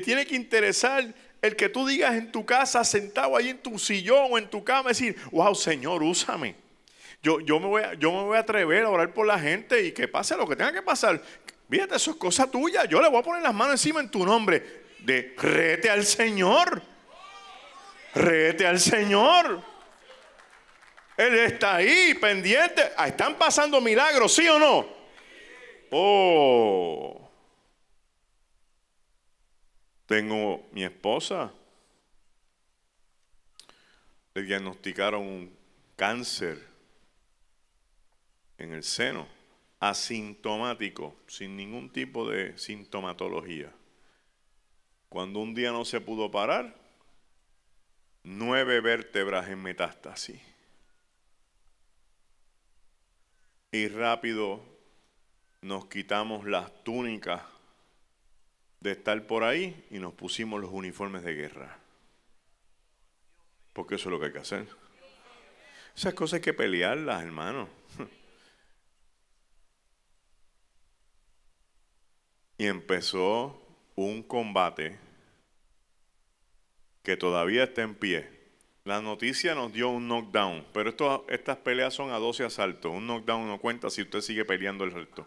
tiene que interesar el que tú digas en tu casa, sentado ahí en tu sillón o en tu cama, decir, wow, Señor, úsame. Yo, yo, me voy a, yo me voy a atrever a orar por la gente y que pase lo que tenga que pasar. Fíjate, eso es cosa tuya. Yo le voy a poner las manos encima en tu nombre. De rete al Señor. Rete al Señor. Él está ahí, pendiente. Ah, están pasando milagros, ¿sí o no? Oh. Tengo mi esposa. Le diagnosticaron un cáncer en el seno, asintomático, sin ningún tipo de sintomatología. Cuando un día no se pudo parar, nueve vértebras en metástasis. Y rápido nos quitamos las túnicas de estar por ahí y nos pusimos los uniformes de guerra. Porque eso es lo que hay que hacer. Esas cosas hay que pelearlas, hermano. Y empezó un combate que todavía está en pie. La noticia nos dio un knockdown, pero esto, estas peleas son a 12 asaltos. Un knockdown no cuenta si usted sigue peleando el resto.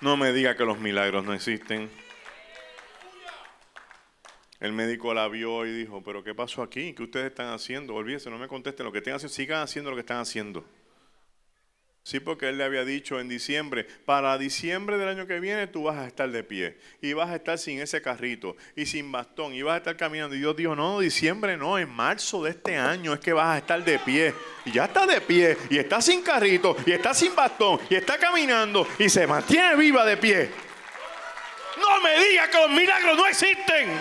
No me diga que los milagros no existen. El médico la vio y dijo, pero ¿qué pasó aquí? ¿Qué ustedes están haciendo? Olvídese, no me contesten lo que estén haciendo, sigan haciendo lo que están haciendo. Sí, porque él le había dicho en diciembre, para diciembre del año que viene tú vas a estar de pie y vas a estar sin ese carrito y sin bastón y vas a estar caminando. Y Dios dijo, no, diciembre no, en marzo de este año es que vas a estar de pie. Y ya está de pie y está sin carrito y está sin bastón y está caminando y se mantiene viva de pie. No me digas que los milagros no existen.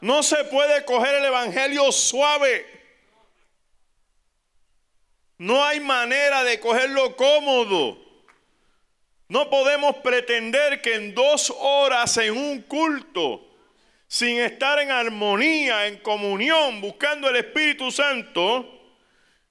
No se puede coger el Evangelio suave. No hay manera de cogerlo cómodo. No podemos pretender que en dos horas en un culto, sin estar en armonía, en comunión, buscando el Espíritu Santo,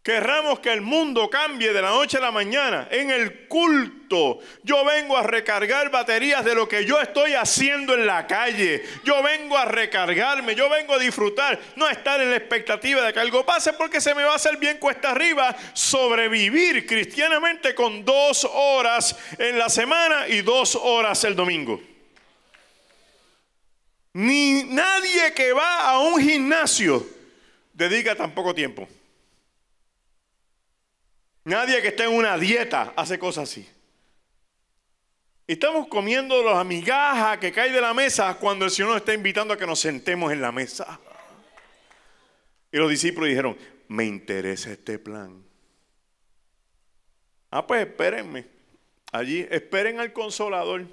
Querramos que el mundo cambie de la noche a la mañana. En el culto yo vengo a recargar baterías de lo que yo estoy haciendo en la calle. Yo vengo a recargarme, yo vengo a disfrutar, no a estar en la expectativa de que algo pase porque se me va a hacer bien cuesta arriba sobrevivir cristianamente con dos horas en la semana y dos horas el domingo. Ni nadie que va a un gimnasio dedica tan poco tiempo. Nadie que esté en una dieta hace cosas así. estamos comiendo los amigajas que caen de la mesa cuando el Señor nos está invitando a que nos sentemos en la mesa. Y los discípulos dijeron, me interesa este plan. Ah, pues espérenme. Allí, esperen al consolador.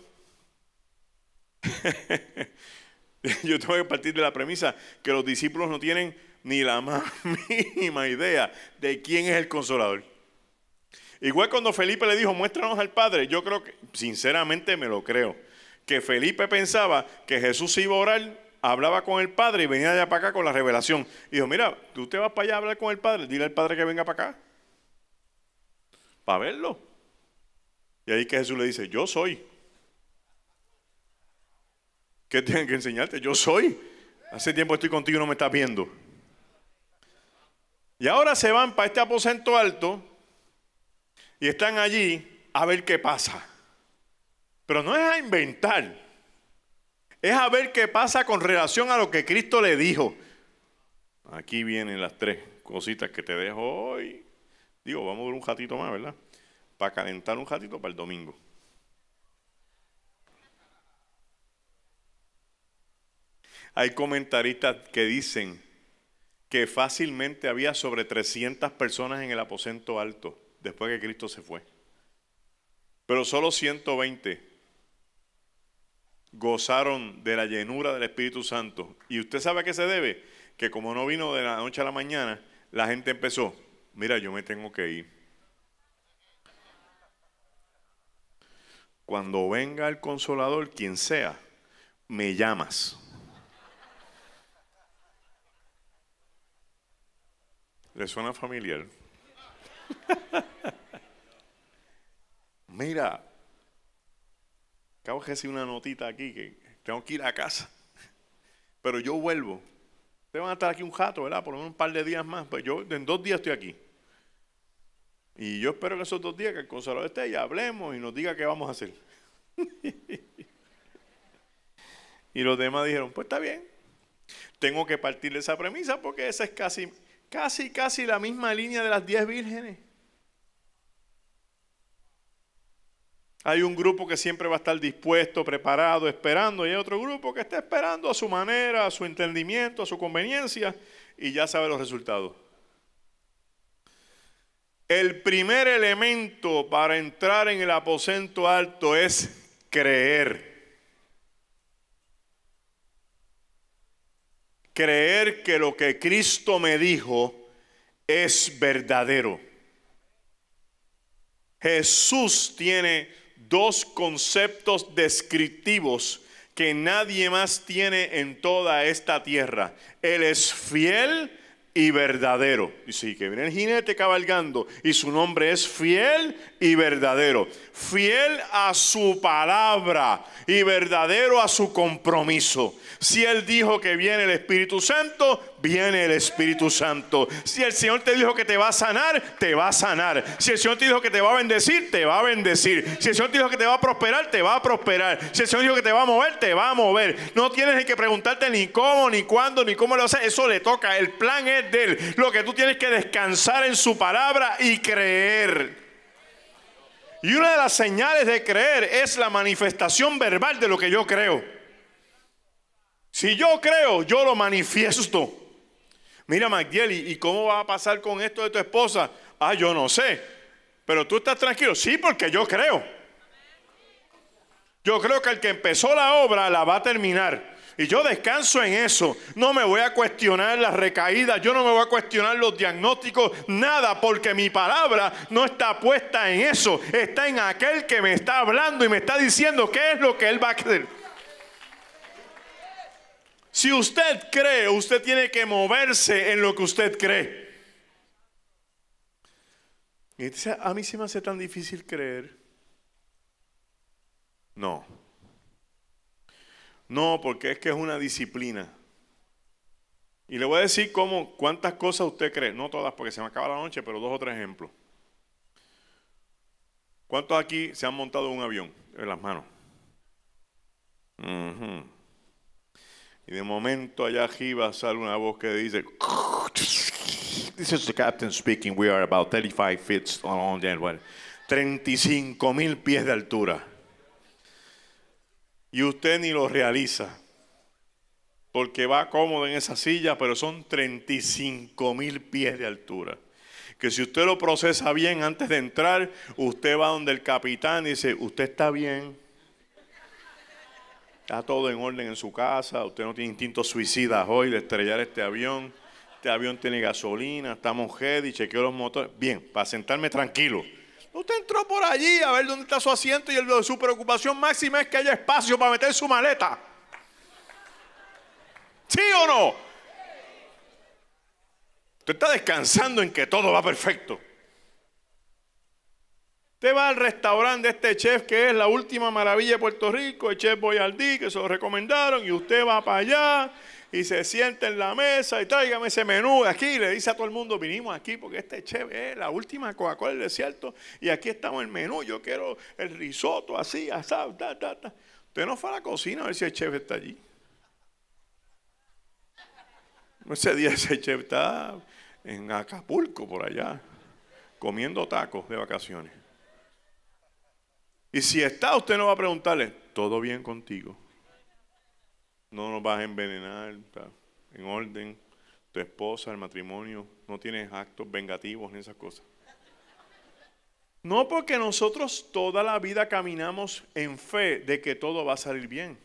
Yo tengo que partir de la premisa que los discípulos no tienen ni la más mínima idea de quién es el consolador. Igual cuando Felipe le dijo, muéstranos al Padre, yo creo que, sinceramente me lo creo, que Felipe pensaba que Jesús iba a orar, hablaba con el Padre y venía de allá para acá con la revelación. Y dijo, mira, tú te vas para allá a hablar con el Padre, dile al Padre que venga para acá, para verlo. Y ahí que Jesús le dice, yo soy. ¿Qué tienen que enseñarte? Yo soy. Hace tiempo estoy contigo y no me estás viendo. Y ahora se van para este aposento alto y están allí a ver qué pasa. Pero no es a inventar, es a ver qué pasa con relación a lo que Cristo le dijo. Aquí vienen las tres cositas que te dejo hoy. Digo, vamos a ver un ratito más, ¿verdad? Para calentar un ratito para el domingo. Hay comentaristas que dicen que fácilmente había sobre 300 personas en el aposento alto después que Cristo se fue. Pero solo 120 gozaron de la llenura del Espíritu Santo. ¿Y usted sabe a qué se debe? Que como no vino de la noche a la mañana, la gente empezó, mira, yo me tengo que ir. Cuando venga el consolador, quien sea, me llamas. ¿Le suena familiar? Mira, acabo de decir una notita aquí que tengo que ir a casa, pero yo vuelvo. Ustedes van a estar aquí un jato, ¿verdad? Por lo menos un par de días más. pero pues yo en dos días estoy aquí. Y yo espero que esos dos días que el consolador esté y hablemos y nos diga qué vamos a hacer. y los demás dijeron, pues está bien, tengo que partir de esa premisa porque esa es casi Casi, casi la misma línea de las diez vírgenes. Hay un grupo que siempre va a estar dispuesto, preparado, esperando, y hay otro grupo que está esperando a su manera, a su entendimiento, a su conveniencia, y ya sabe los resultados. El primer elemento para entrar en el aposento alto es creer. creer que lo que Cristo me dijo es verdadero. Jesús tiene dos conceptos descriptivos que nadie más tiene en toda esta tierra. Él es fiel y verdadero. y sí que viene el jinete cabalgando y su nombre es fiel y verdadero. Fiel a su palabra y verdadero a su compromiso. Si él dijo que viene el Espíritu Santo, viene el Espíritu Santo. Si el Señor te dijo que te va a sanar, te va a sanar. Si el Señor te dijo que te va a bendecir, te va a bendecir. Si el Señor te dijo que te va a prosperar, te va a prosperar. Si el Señor dijo que te va a mover, te va a mover. No tienes que preguntarte ni cómo, ni cuándo, ni cómo lo hace. Eso le toca. El plan es de Él. Lo que tú tienes que descansar en su palabra y creer. Y una de las señales de creer es la manifestación verbal de lo que yo creo. Si yo creo, yo lo manifiesto. Mira, Magdiel, ¿y cómo va a pasar con esto de tu esposa? Ah, yo no sé. Pero tú estás tranquilo. Sí, porque yo creo. Yo creo que el que empezó la obra la va a terminar. Y yo descanso en eso. No me voy a cuestionar las recaídas, yo no me voy a cuestionar los diagnósticos, nada, porque mi palabra no está puesta en eso. Está en aquel que me está hablando y me está diciendo qué es lo que él va a hacer. Si usted cree, usted tiene que moverse en lo que usted cree. Y dice, a mí sí me hace tan difícil creer. No. No, porque es que es una disciplina. Y le voy a decir cómo, cuántas cosas usted cree. No todas, porque se me acaba la noche, pero dos o tres ejemplos. ¿Cuántos aquí se han montado un avión en las manos? Y de momento allá arriba sale una voz que dice, This is the captain speaking, we are about 35 feet on the 35 mil pies de altura. Y usted ni lo realiza, porque va cómodo en esa silla, pero son 35 mil pies de altura. Que si usted lo procesa bien antes de entrar, usted va donde el capitán dice, usted está bien, Está todo en orden en su casa, usted no tiene instintos suicidas hoy de estrellar este avión. Este avión tiene gasolina, estamos y chequeo los motores. Bien, para sentarme tranquilo. Usted entró por allí a ver dónde está su asiento y su preocupación máxima es que haya espacio para meter su maleta. ¿Sí o no? Usted está descansando en que todo va perfecto. Usted va al restaurante de este chef que es la última maravilla de Puerto Rico, el chef Boyardí, que se lo recomendaron, y usted va para allá y se sienta en la mesa y tráigame ese menú aquí. le dice a todo el mundo, vinimos aquí porque este chef es la última Coca-Cola del desierto y aquí estamos el menú, yo quiero el risotto así, asado, ta, Usted no fue a la cocina a ver si el chef está allí. Ese día ese chef está en Acapulco, por allá, comiendo tacos de vacaciones. Y si está, usted no va a preguntarle, ¿todo bien contigo? No nos vas a envenenar, está en orden, tu esposa, el matrimonio, no tienes actos vengativos ni esas cosas. No porque nosotros toda la vida caminamos en fe de que todo va a salir bien.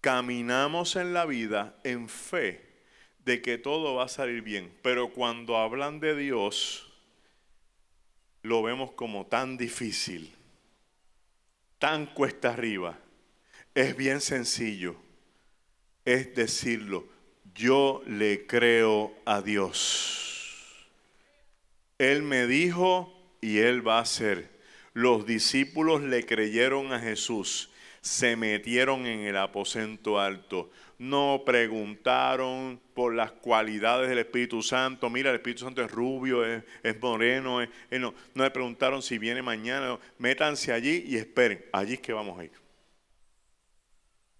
Caminamos en la vida en fe de que todo va a salir bien. Pero cuando hablan de Dios, lo vemos como tan difícil, tan cuesta arriba. Es bien sencillo. Es decirlo, yo le creo a Dios. Él me dijo y él va a hacer. Los discípulos le creyeron a Jesús se metieron en el aposento alto. No preguntaron por las cualidades del Espíritu Santo. Mira, el Espíritu Santo es rubio, es, moreno. no. le preguntaron si viene mañana. Métanse allí y esperen. Allí es que vamos a ir.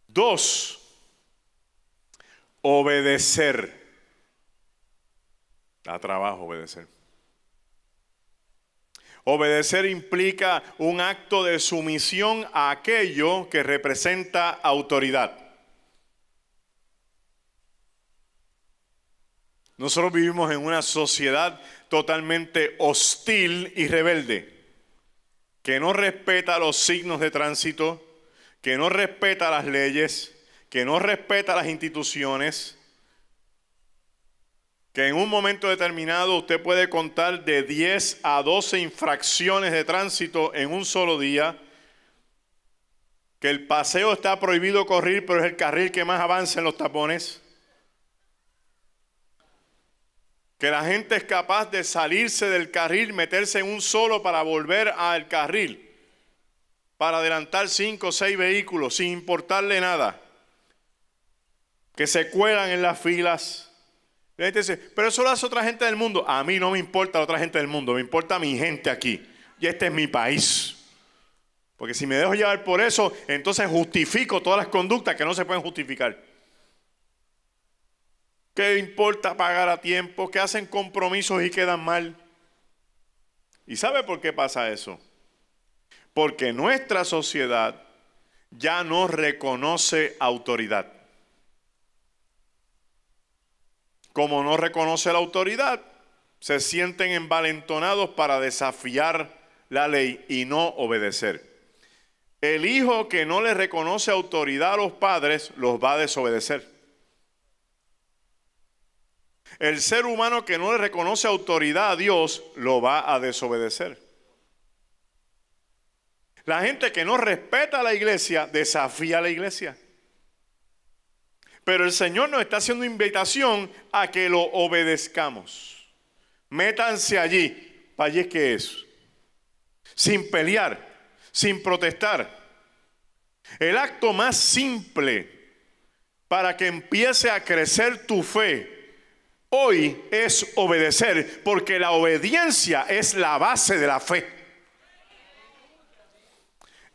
Dos, obedecer. a trabajo obedecer. Obedecer implica un acto de sumisión a aquello que representa autoridad. Nosotros vivimos en una sociedad totalmente hostil y rebelde, que no respeta los signos de tránsito, que no respeta las leyes, que no respeta las instituciones, que en un momento determinado usted puede contar de 10 a 12 infracciones de tránsito en un solo día, que el paseo está prohibido correr, pero es el carril que más avanza en los tapones, que la gente es capaz de salirse del carril, meterse en un solo para volver al carril, para adelantar 5 o 6 vehículos sin importarle nada, que se cuelan en las filas la gente dice, pero eso lo hace otra gente del mundo. A mí no me importa la otra gente del mundo, me importa mi gente aquí. Y este es mi país. Porque si me dejo llevar por eso, entonces justifico todas las conductas que no se pueden justificar. ¿Qué importa pagar a tiempo? ¿Qué hacen compromisos y quedan mal? ¿Y sabe por qué pasa eso? Porque nuestra sociedad ya no reconoce autoridad. como no reconoce la autoridad, se sienten envalentonados para desafiar la ley y no obedecer. El hijo que no le reconoce autoridad a los padres los va a desobedecer. El ser humano que no le reconoce autoridad a Dios lo va a desobedecer. La gente que no respeta a la iglesia desafía a la iglesia. Pero el Señor nos está haciendo invitación a que lo obedezcamos. Métanse allí, para allí es que es. Sin pelear, sin protestar. El acto más simple para que empiece a crecer tu fe hoy es obedecer, porque la obediencia es la base de la fe.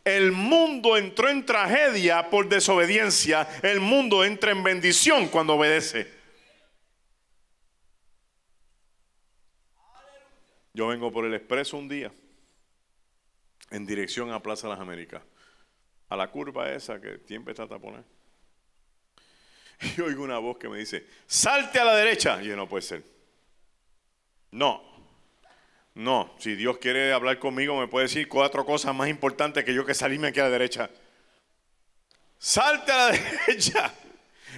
El mundo entró en tragedia por desobediencia. El mundo entra en bendición cuando obedece. Yo vengo por el expreso un día en dirección a Plaza Las Américas, a la curva esa que siempre está taponada. Y oigo una voz que me dice, salte a la derecha. Y yo no puede ser. No, no, si Dios quiere hablar conmigo me puede decir cuatro cosas más importantes que yo que salirme aquí a la derecha. Salte a la derecha.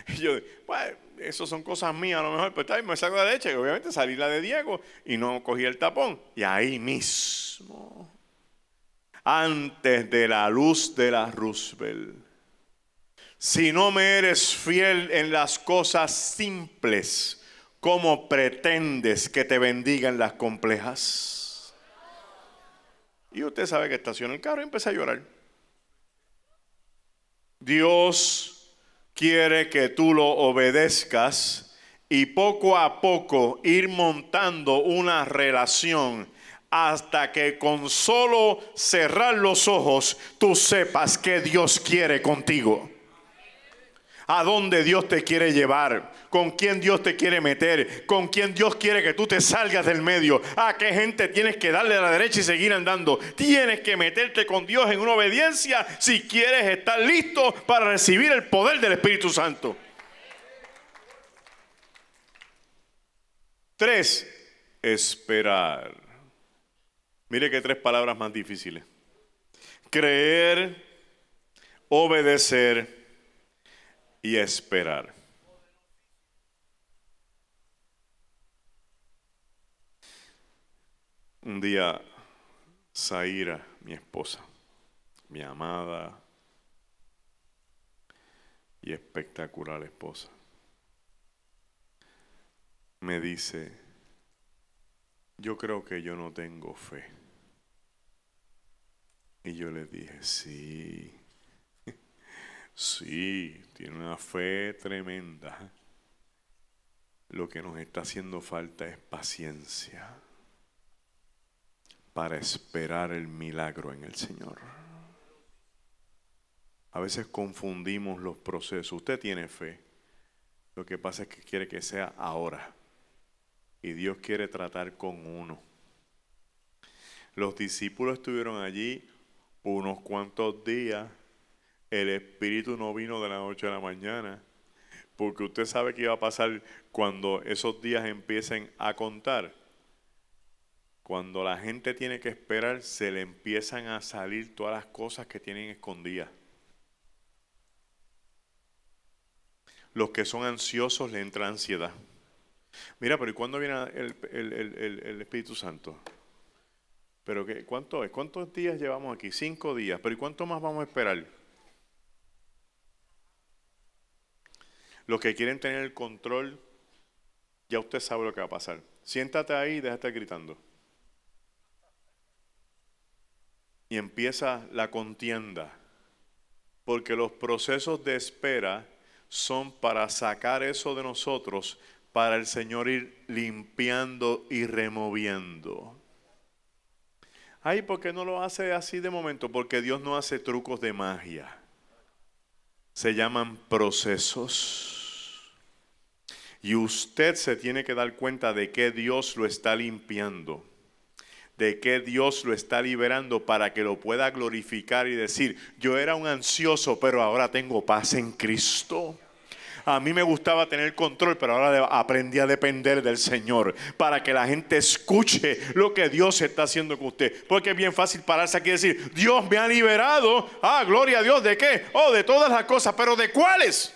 Y yo, bueno, eso son cosas mías a lo mejor, pues, me salgo a la derecha y obviamente salí la de Diego y no cogí el tapón. Y ahí mismo, antes de la luz de la Roosevelt, si no me eres fiel en las cosas simples, ¿Cómo pretendes que te bendigan las complejas? Y usted sabe que estaciona el carro y empieza a llorar. Dios quiere que tú lo obedezcas y poco a poco ir montando una relación hasta que con solo cerrar los ojos tú sepas que Dios quiere contigo a dónde Dios te quiere llevar, con quién Dios te quiere meter, con quién Dios quiere que tú te salgas del medio, a qué gente tienes que darle a la derecha y seguir andando. Tienes que meterte con Dios en una obediencia si quieres estar listo para recibir el poder del Espíritu Santo. Tres, esperar. Mire que tres palabras más difíciles. Creer, obedecer y esperar. Un día, Zaira, mi esposa, mi amada y espectacular esposa, me dice, yo creo que yo no tengo fe. Y yo le dije, sí, Sí, tiene una fe tremenda. Lo que nos está haciendo falta es paciencia para esperar el milagro en el Señor. A veces confundimos los procesos. Usted tiene fe. Lo que pasa es que quiere que sea ahora. Y Dios quiere tratar con uno. Los discípulos estuvieron allí unos cuantos días el Espíritu no vino de la noche a la mañana, porque usted sabe que iba a pasar cuando esos días empiecen a contar. Cuando la gente tiene que esperar, se le empiezan a salir todas las cosas que tienen escondidas. Los que son ansiosos le entra ansiedad. Mira, pero ¿y cuándo viene el, Espíritu Santo? ¿Pero qué, cuánto es? ¿Cuántos días llevamos aquí? Cinco días. ¿Pero y cuánto más vamos a esperar? Los que quieren tener el control, ya usted sabe lo que va a pasar. Siéntate ahí y deja de gritando. Y empieza la contienda. Porque los procesos de espera son para sacar eso de nosotros, para el Señor ir limpiando y removiendo. Ay, ¿por qué no lo hace así de momento? Porque Dios no hace trucos de magia. Se llaman procesos. Y usted se tiene que dar cuenta de que Dios lo está limpiando, de que Dios lo está liberando para que lo pueda glorificar y decir, yo era un ansioso, pero ahora tengo paz en Cristo. A mí me gustaba tener control, pero ahora aprendí a depender del Señor para que la gente escuche lo que Dios está haciendo con usted. Porque es bien fácil pararse aquí y decir, Dios me ha liberado. Ah, gloria a Dios, ¿de qué? Oh, de todas las cosas, pero ¿de cuáles?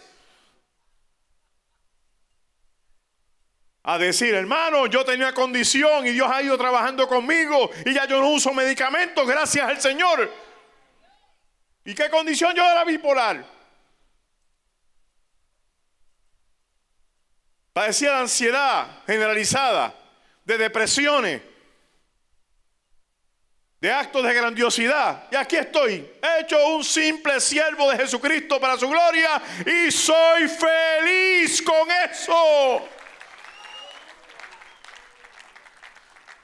a decir, hermano, yo tenía condición y Dios ha ido trabajando conmigo y ya yo no uso medicamentos, gracias al Señor. ¿Y qué condición yo era bipolar? Padecía de ansiedad generalizada, de depresiones, de actos de grandiosidad. Y aquí estoy, hecho un simple siervo de Jesucristo para su gloria y soy feliz con eso.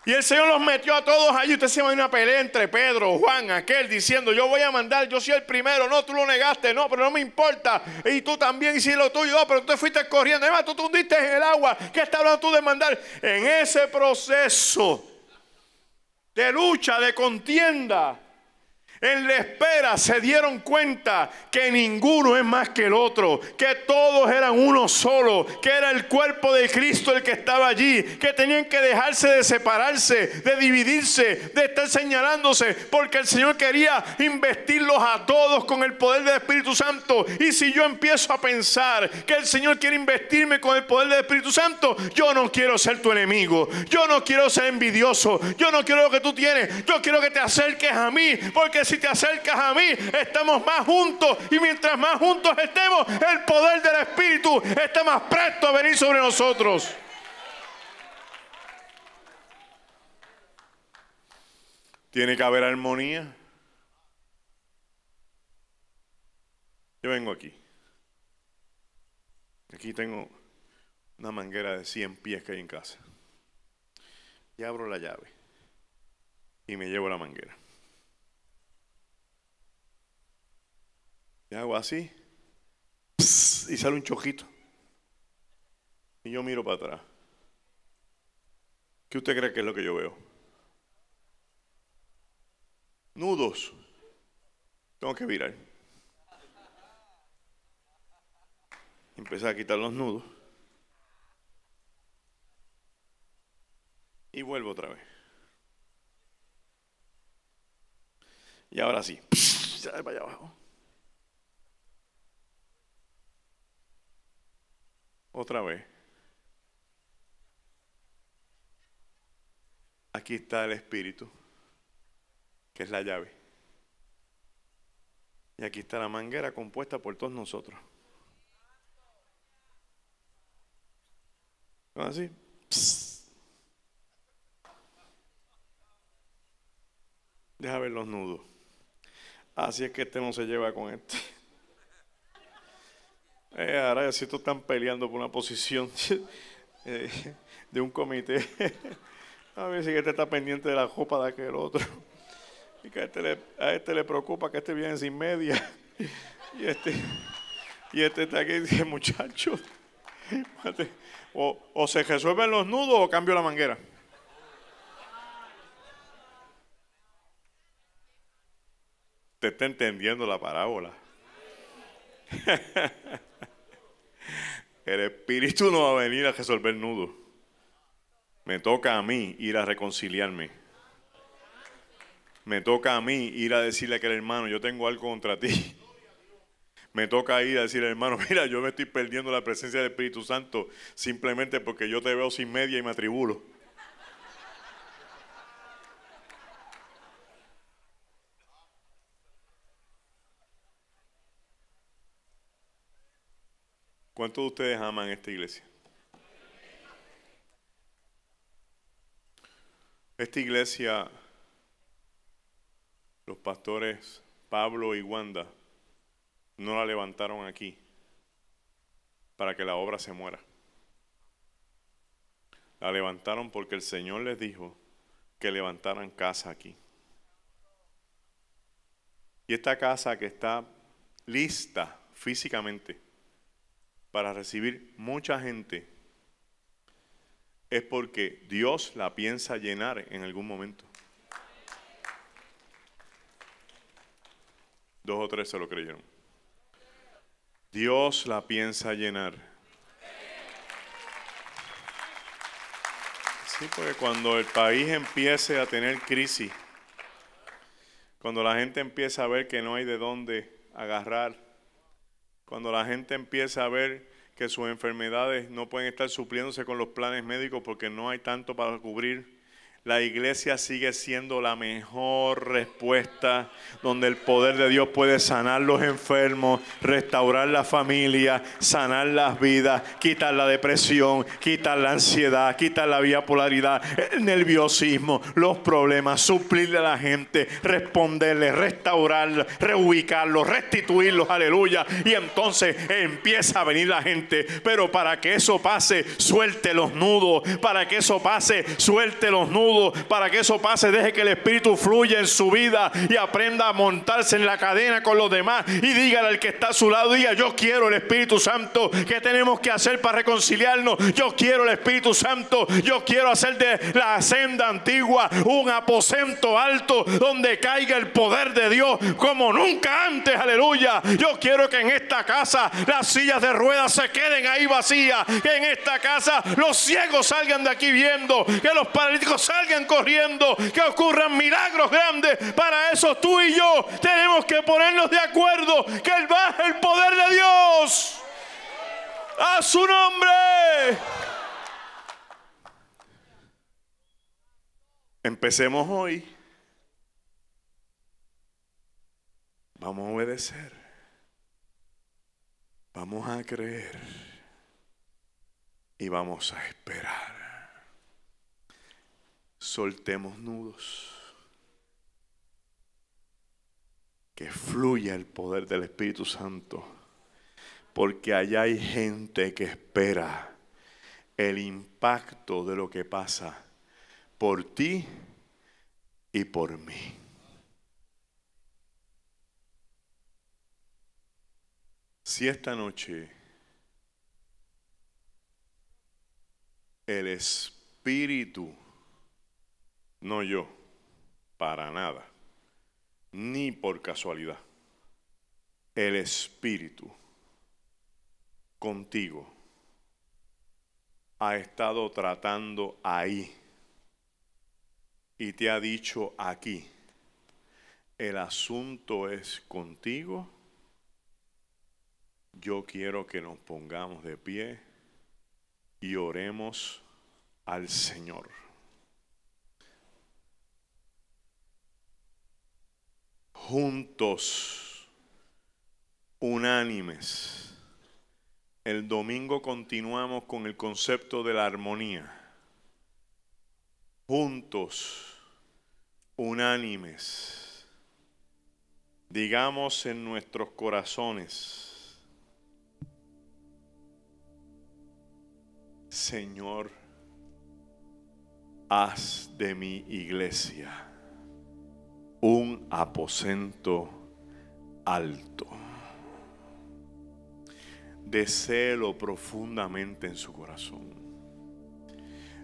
Y el Señor los metió a todos allí. Usted se imagina una pelea entre Pedro, Juan, aquel, diciendo, yo voy a mandar, yo soy el primero. No, tú lo negaste, no, pero no me importa. Y tú también hiciste lo tuyo, pero tú te fuiste corriendo. Además, tú te hundiste en el agua. ¿Qué está hablando tú de mandar? En ese proceso de lucha, de contienda, en la espera se dieron cuenta que ninguno es más que el otro, que todos eran uno solo, que era el cuerpo de Cristo el que estaba allí, que tenían que dejarse de separarse, de dividirse, de estar señalándose, porque el Señor quería investirlos a todos con el poder del Espíritu Santo. Y si yo empiezo a pensar que el Señor quiere investirme con el poder del Espíritu Santo, yo no quiero ser tu enemigo, yo no quiero ser envidioso, yo no quiero lo que tú tienes, yo quiero que te acerques a mí, porque si si te acercas a mí, estamos más juntos. Y mientras más juntos estemos, el poder del Espíritu está más presto a venir sobre nosotros. Tiene que haber armonía. Yo vengo aquí. Aquí tengo una manguera de 100 pies que hay en casa. Y abro la llave. Y me llevo la manguera. hago así. y sale un chojito. Y yo miro para atrás. ¿Qué usted cree que es lo que yo veo? Nudos. Tengo que virar. empezar a quitar los nudos. Y vuelvo otra vez. Y ahora sí. sale para allá abajo. otra vez. Aquí está el Espíritu, que es la llave. Y aquí está la manguera compuesta por todos nosotros. Así. Deja ver los nudos. Así es que este no se lleva con esto eh, ahora si tú están peleando por una posición eh, de un comité. a ver si este está pendiente de la ropa de aquel otro. Y que este a este le, preocupa que este viene sin media. y este, y este está aquí y dice, muchachos, o, o se resuelven los nudos o cambio la manguera. Te está entendiendo la parábola. El Espíritu no va a venir a resolver nudo. Me toca a mí ir a reconciliarme. Me toca a mí ir a decirle a aquel hermano, yo tengo algo contra ti. Me toca ir a decirle, hermano, mira, yo me estoy perdiendo la presencia del Espíritu Santo simplemente porque yo te veo sin media y me atribulo. ¿Cuántos de ustedes aman esta iglesia? Esta iglesia, los pastores Pablo y Wanda no la levantaron aquí para que la obra se muera. La levantaron porque el Señor les dijo que levantaran casa aquí. Y esta casa que está lista físicamente para recibir mucha gente, es porque Dios la piensa llenar en algún momento. Dos o tres se lo creyeron. Dios la piensa llenar. Sí, porque cuando el país empiece a tener crisis, cuando la gente empieza a ver que no hay de dónde agarrar, cuando la gente empieza a ver que sus enfermedades no pueden estar supliéndose con los planes médicos porque no hay tanto para cubrir la iglesia sigue siendo la mejor respuesta donde el poder de Dios puede sanar los enfermos, restaurar la familia, sanar las vidas, quitar la depresión, quitar la ansiedad, quitar la bipolaridad, el nerviosismo, los problemas, suplirle a la gente, responderle, restaurar, reubicarlo, restituirlos, aleluya. Y entonces empieza a venir la gente. Pero para que eso pase, suelte los nudos. Para que eso pase, suelte los nudos para que eso pase, deje que el Espíritu fluya en su vida y aprenda a montarse en la cadena con los demás. Y dígale al que está a su lado, diga, yo quiero el Espíritu Santo. ¿Qué tenemos que hacer para reconciliarnos? Yo quiero el Espíritu Santo. Yo quiero hacer de la senda antigua un aposento alto donde caiga el poder de Dios como nunca antes. Aleluya. Yo quiero que en esta casa las sillas de ruedas se queden ahí vacías. Que en esta casa los ciegos salgan de aquí viendo. Que los paralíticos salgan salgan corriendo, que ocurran milagros grandes. Para eso tú y yo tenemos que ponernos de acuerdo que Él baje el poder de Dios. A su nombre. Empecemos hoy. Vamos a obedecer. Vamos a creer. Y vamos a esperar soltemos nudos. Que fluya el poder del Espíritu Santo. Porque allá hay gente que espera el impacto de lo que pasa por ti y por mí. Si esta noche el Espíritu no yo, para nada, ni por casualidad. El Espíritu contigo ha estado tratando ahí y te ha dicho aquí, el asunto es contigo, yo quiero que nos pongamos de pie y oremos al Señor. juntos, unánimes. El domingo continuamos con el concepto de la armonía. Juntos, unánimes. Digamos en nuestros corazones, Señor, haz de mi iglesia aposento alto. deseo profundamente en su corazón.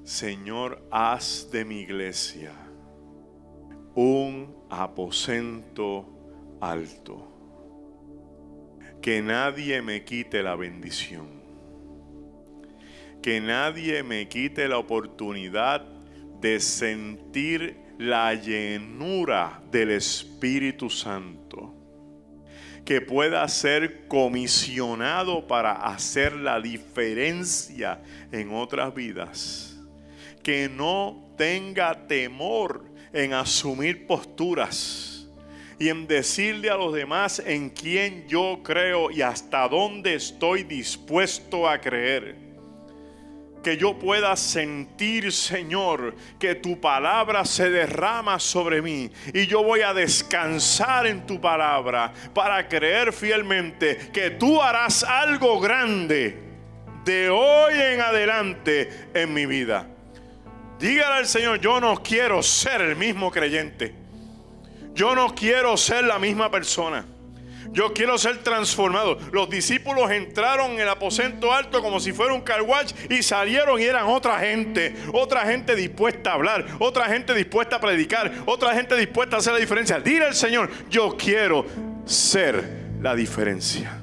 Señor, haz de mi iglesia un aposento alto. Que nadie me quite la bendición. Que nadie me quite la oportunidad de sentir la llenura del Espíritu Santo, que pueda ser comisionado para hacer la diferencia en otras vidas, que no tenga temor en asumir posturas y en decirle a los demás en quién yo creo y hasta dónde estoy dispuesto a creer que yo pueda sentir, Señor, que tu palabra se derrama sobre mí. Y yo voy a descansar en tu palabra para creer fielmente que tú harás algo grande de hoy en adelante en mi vida. Dígale al Señor, yo no quiero ser el mismo creyente. Yo no quiero ser la misma persona. Yo quiero ser transformado. Los discípulos entraron en el aposento alto como si fuera un carwash y salieron y eran otra gente. Otra gente dispuesta a hablar, otra gente dispuesta a predicar, otra gente dispuesta a hacer la diferencia. Dile al Señor, yo quiero ser la diferencia.